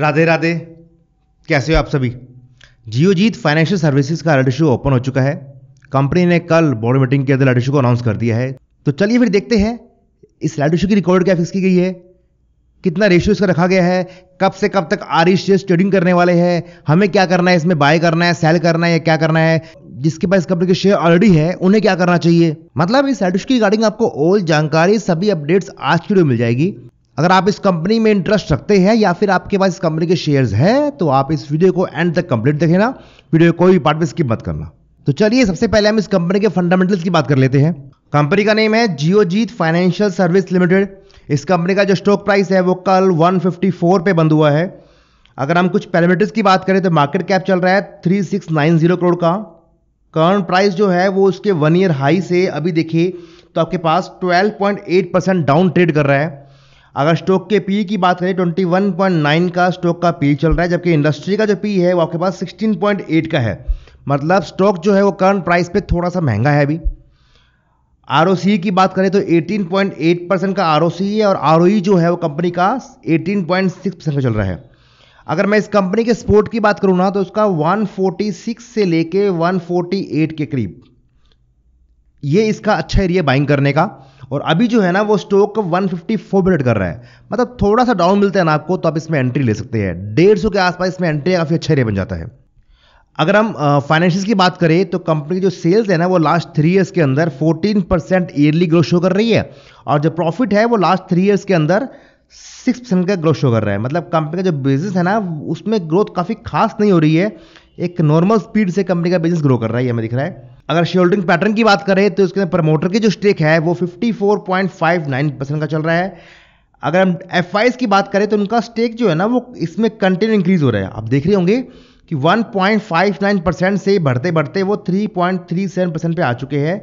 राधे राधे कैसे हो आप सभी जियो जीत फाइनेंशियल सर्विसेज का अलर्ट इशू ओपन हो चुका है कंपनी ने कल बोर्ड मीटिंग के अंदर अलर्ट इशू को अनाउंस कर दिया है तो चलिए फिर देखते हैं इस अलर्ट इशू की रिकॉर्ड क्या फिक्स की गई है कितना रेशियो इसका रखा गया है कब से कब तक आर शेयर्स ट्रेडिंग करने वाले हैं हमें क्या करना है इसमें बाय करना है सेल करना है या क्या करना है जिसके पास कंपनी के शेयर ऑलरेडी है उन्हें क्या करना चाहिए मतलब इस एडिश की रिगार्डिंग आपको ओल्ड जानकारी सभी अपडेट्स आज की वीडियो मिल जाएगी अगर आप इस कंपनी में इंटरेस्ट रखते हैं या फिर आपके पास इस कंपनी के शेयर्स हैं तो आप इस वीडियो को एंड तक कंप्लीट देखे ना वीडियो कोई भी पार्ट में स्किप मत करना तो चलिए सबसे पहले हम इस कंपनी के फंडामेंटल्स की बात कर लेते हैं कंपनी का नेम है जियोजीत फाइनेंशियल सर्विस लिमिटेड इस कंपनी का जो स्टॉक प्राइस है वो कल 154 पे बंद हुआ है अगर हम कुछ पैरामीटर्स की बात करें तो मार्केट कैप चल रहा है 3690 करोड़ का करंट प्राइस जो है वो उसके वन ईयर हाई से अभी देखिए तो आपके पास 12.8 परसेंट डाउन ट्रेड कर रहा है अगर स्टॉक के पी की बात करें ट्वेंटी वन पॉइंट नाइन का स्टॉक का पी चल रहा है जबकि इंडस्ट्री का जो पी है वो आपके पास सिक्सटीन पॉइंट एट का है मतलब स्टॉक जो है वो करंट प्राइस पे थोड़ा सा महंगा है अभी आर की बात करें तो 18.8 परसेंट का आर है और आर जो है वो कंपनी का 18.6 परसेंट का चल रहा है अगर मैं इस कंपनी के स्पोर्ट की बात करूँ ना तो उसका 146 से लेके 148 के करीब ये इसका अच्छा एरिया बाइंग करने का और अभी जो है ना वो stock one fifty four rate कर रहा है मतलब थोड़ा सा डाउन मिलता है ना आपको तो आप इसमें एंट्री ले सकते हैं डेढ़ सौ के आसपास इसमें एंट्री काफ़ी अच्छा रेट बन जाता है अगर हम फाइनेंशियल की बात करें तो कंपनी की जो सेल्स है ना वो लास्ट थ्री ईयर्स के अंदर 14 परसेंट ईयरली ग्रोथ शो कर रही है और जो प्रॉफिट है वो लास्ट थ्री ईयर्स के अंदर सिक्स परसेंट का ग्रोथ शो कर रहा है मतलब कंपनी का जो बिजनेस है ना उसमें ग्रोथ काफ़ी खास नहीं हो रही है एक नॉर्मल स्पीड से कंपनी का बिजनेस ग्रो कर रहा है ये हमें दिख रहा है अगर शेयर होल्डिंग पैटर्न की बात करें तो इसके प्रमोटर की जो स्टेक है वो 54.59 परसेंट का चल रहा है अगर हम एफ की बात करें तो उनका स्टेक जो है ना वो इसमें कंटिन्यू इंक्रीज हो रहा है आप देख रहे होंगे कि 1.59 परसेंट से बढ़ते बढ़ते वो 3.37 परसेंट पे आ चुके हैं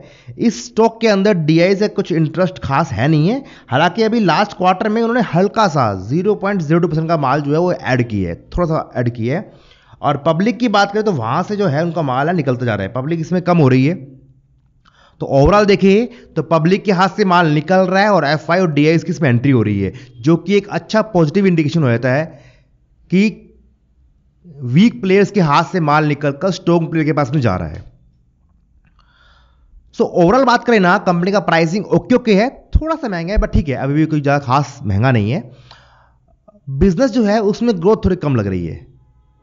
इस स्टॉक के अंदर डी से कुछ इंटरेस्ट खास है नहीं है हालांकि अभी लास्ट क्वार्टर में उन्होंने हल्का सा 0.02 परसेंट का माल जो है वो ऐड किया है थोड़ा सा ऐड किया है और पब्लिक की बात करें तो वहां से जो है उनका माल है निकलता जा रहा है पब्लिक इसमें कम हो रही है तो ओवरऑल देखिए तो पब्लिक के हाथ से माल निकल रहा है और एफ और डी की इसमें एंट्री हो रही है जो कि एक अच्छा पॉजिटिव इंडिकेशन हो जाता है कि वीक प्लेयर्स के हाथ से माल निकलकर स्ट्रॉन्ग प्लेयर के पास में जा रहा है सो so, ओवरऑल बात करें ना कंपनी का प्राइसिंग ओके ओके है थोड़ा सा महंगा है बट ठीक है अभी भी कोई ज़्यादा खास महंगा नहीं है बिजनेस जो है उसमें ग्रोथ थोड़ी कम लग रही है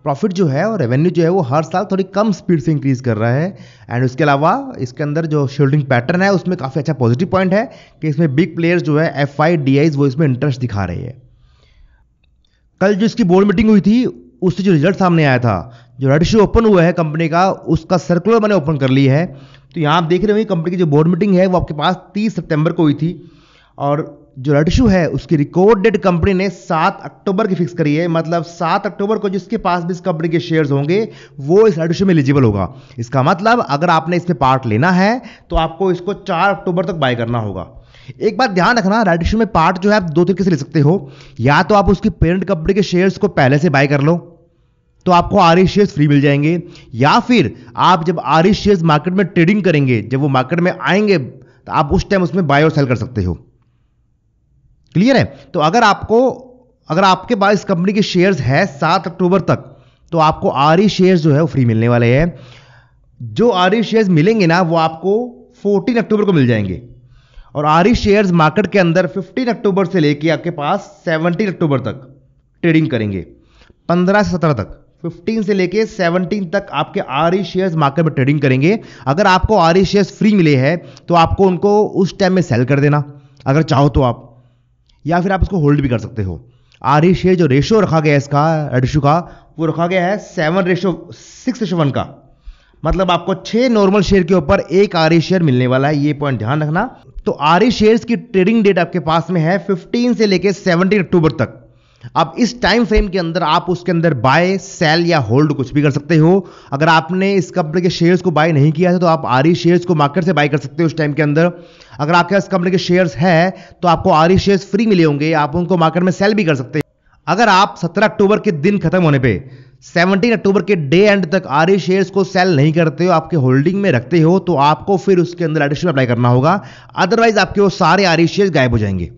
प्रॉफिट जो है और रेवेन्यू जो है वो हर साल थोड़ी कम स्पीड से इंक्रीज कर रहा है एंड उसके अलावा इसके अंदर जो शेल्डिंग पैटर्न है उसमें काफ़ी अच्छा पॉजिटिव पॉइंट है कि इसमें बिग प्लेयर्स जो है एफ आई डी आईज वो इसमें इंटरेस्ट दिखा रही है कल जो इसकी बोर्ड मीटिंग हुई थी उससे जो रिजल्ट सामने आया था जो रेड शो ओपन हुआ है कंपनी का उसका सर्कुलर मैंने ओपन कर ली है तो यहाँ आप देख रहे हो कंपनी की जो बोर्ड मीटिंग है वो आपके पास तीस सितंबर को हुई थी और जो रेड इशू है उसकी रिकॉर्ड डेट कंपनी ने 7 अक्टूबर की फिक्स करी है मतलब 7 अक्टूबर को जिसके पास भी इस कंपनी के शेयर्स होंगे वो इस रेड इशू में एलिजिबल होगा इसका मतलब अगर आपने इसमें पार्ट लेना है तो आपको इसको 4 अक्टूबर तक बाय करना होगा एक बात ध्यान रखना रेड इशू में पार्ट जो है आप दो तरीके से ले सकते हो या तो आप उसकी पेरेंट कंपनी के शेयर्स को पहले से बाय कर लो तो आपको आर शेयर्स फ्री मिल जाएंगे या फिर आप जब आर शेयर्स मार्केट में ट्रेडिंग करेंगे जब वो मार्केट में आएंगे तो आप उस टाइम उसमें बाय और सेल कर सकते हो क्लियर है तो अगर आपको अगर आपके पास इस कंपनी के शेयर्स है सात अक्टूबर तक तो आपको आर शेयर्स जो है वो फ्री मिलने वाले हैं जो आर शेयर्स मिलेंगे ना वो आपको 14 अक्टूबर को मिल जाएंगे और आर शेयर्स मार्केट के अंदर 15 अक्टूबर से लेके आपके पास 17 अक्टूबर तक ट्रेडिंग करेंगे 15 से 17 तक 15 से लेके 17 तक आपके आर शेयर्स मार्केट में ट्रेडिंग करेंगे अगर आपको आर शेयर्स फ्री मिले हैं तो आपको उनको उस टाइम में सेल कर देना अगर चाहो तो आप या फिर आप इसको होल्ड भी कर सकते हो आर ई शेयर जो रेशो रखा गया है इसका रेशो का वो रखा गया है seven ratio six ratio one का मतलब आपको छह नॉर्मल शेयर के ऊपर एक आर शेयर मिलने वाला है ये पॉइंट ध्यान रखना तो आर शेयर्स की ट्रेडिंग डेट आपके पास में है 15 से लेकर 17 अक्टूबर तक अब इस टाइम फ्रेम के अंदर आप उसके अंदर बाय सेल या होल्ड कुछ भी कर सकते हो अगर आपने इस कंपनी के शेयर्स को बाय नहीं किया है तो आप आरी शेयर्स को मार्केट से बाय कर सकते हो उस टाइम के अंदर अगर आपके पास कंपनी के शेयर्स है तो आपको आरी शेयर्स फ्री मिले होंगे आप उनको मार्केट में सेल भी कर सकते हो अगर आप 17 अक्टूबर के दिन खत्म होने पे 17 अक्टूबर के डे एंड तक आरी शेयर्स को सेल नहीं करते हो आपके होल्डिंग में रखते हो तो आपको फिर उसके अंदर एडिशन अप्लाई करना होगा अदरवाइज आपके वो सारे आरी शेयर्स गायब हो जाएंगे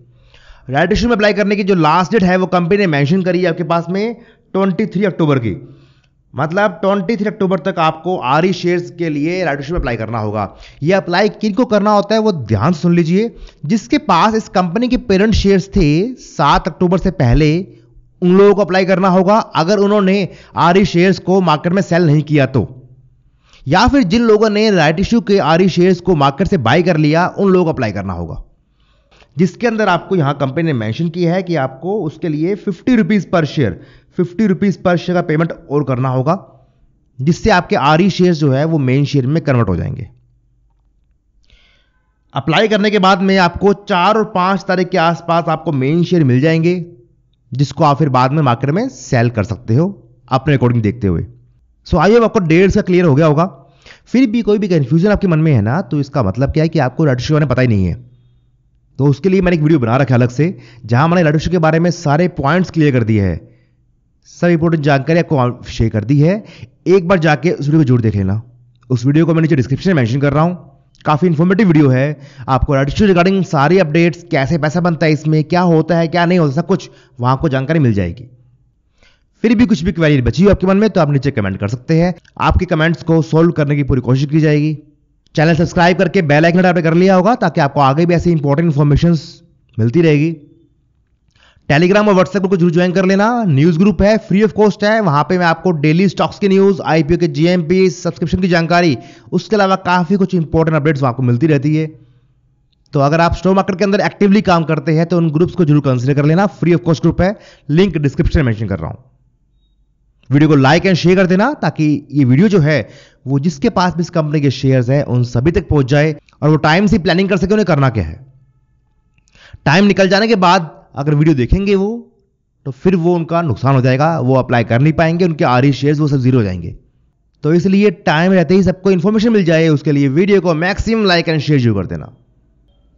राइट इश्यू में अप्लाई करने की जो लास्ट डेट है वो कंपनी ने मैंशन करी है आपके पास में ट्वेंटी थ्री अक्टूबर की मतलब ट्वेंटी थ्री अक्टूबर तक आपको आर शेयर्स के लिए राइट इशू में अप्लाई करना होगा ये अप्लाई किन को करना होता है वो ध्यान सुन लीजिए जिसके पास इस कंपनी के पेरेंट शेयर्स थे सात अक्टूबर से पहले उन लोगों को अप्लाई करना होगा अगर उन्होंने आर शेयर्स को मार्केट में सेल नहीं किया तो या फिर जिन लोगों ने राइट इशू के आर शेयर्स को मार्केट से बाय कर लिया उन लोगों को अप्लाई करना होगा जिसके अंदर आपको यहां कंपनी ने मेंशन किया है कि आपको उसके लिए fifty rupees per share fifty rupees per share का पेमेंट और करना होगा जिससे आपके आर शेयर e जो है वो मेन शेयर में कन्वर्ट हो जाएंगे अप्लाई करने के बाद में आपको चार और पांच तारीख के आसपास आपको मेन शेयर मिल जाएंगे जिसको आप फिर बाद में मार्केट में सेल कर सकते हो अपने अकॉर्डिंग देखते हुए सो आई होप आपको डेट्स का क्लियर हो गया होगा फिर भी कोई भी कंफ्यूजन आपके मन में है ना तो इसका मतलब क्या है कि आपको रजिस्ट्री शेयर ने पता ही नहीं है तो उसके लिए मैंने एक वीडियो बना रखा अलग से जहां मैंने लड़ू के बारे में सारे पॉइंट्स क्लियर कर दिए हैं सब इंपोर्टेंट जानकारी आपको शेयर कर दी है एक बार जाके उस वीडियो को जरूर देख लेना उस वीडियो को मैं नीचे डिस्क्रिप्शन में मैंशन कर रहा हूँ काफ़ी इन्फॉर्मेटिव वीडियो है आपको लड़ू रिगार्डिंग सारी अपडेट्स कैसे पैसा बनता है इसमें क्या होता है क्या नहीं होता सब कुछ वहाँ आपको जानकारी मिल जाएगी फिर भी कुछ भी क्वेरी बची हो आपके मन में तो आप नीचे कमेंट कर सकते हैं आपके कमेंट्स को सॉल्व करने की पूरी कोशिश की जाएगी चैनल सब्सक्राइब करके बेल आइकन आपने कर लिया होगा ताकि आपको आगे भी ऐसी इंपॉर्टेंट इन्फॉर्मेशन मिलती रहेगी टेलीग्राम और व्हाट्सएप ग्रुप को जरूर ज्वाइन कर लेना न्यूज ग्रुप है फ्री ऑफ कॉस्ट है वहां पे मैं आपको डेली स्टॉक्स की न्यूज आईपीओ के जीएमपी सब्सक्रिप्शन की जानकारी उसके अलावा काफी कुछ इंपॉर्टेंट अपडेट्स आपको मिलती रहती है तो अगर आप स्टॉक मार्केट के अंदर एक्टिवली काम करते हैं तो उन ग्रुप्स को जरूर कंसिडर कर लेना फ्री ऑफ कॉस्ट ग्रुप है लिंक डिस्क्रिप्शन में मैंशन कर रहा हूं वीडियो को लाइक एंड शेयर कर देना ताकि ये वीडियो जो है वो जिसके पास भी इस कंपनी के शेयर्स हैं उन सभी तक पहुंच जाए और वो टाइम से प्लानिंग कर सके उन्हें करना क्या है टाइम निकल जाने के बाद अगर वीडियो देखेंगे वो तो फिर वो उनका नुकसान हो जाएगा वो अप्लाई कर नहीं पाएंगे उनके आरी शेयर्स वो सब जीरो हो जाएंगे तो इसलिए टाइम रहते ही सबको इन्फॉर्मेशन मिल जाए उसके लिए वीडियो को मैक्सिमम लाइक एंड शेयर जरूर कर देना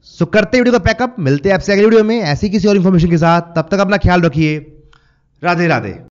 सो so, करते वीडियो का पैकअप मिलते हैं आपसे अगले वीडियो में ऐसी किसी और इन्फॉर्मेशन के साथ तब तक अपना ख्याल रखिए राधे राधे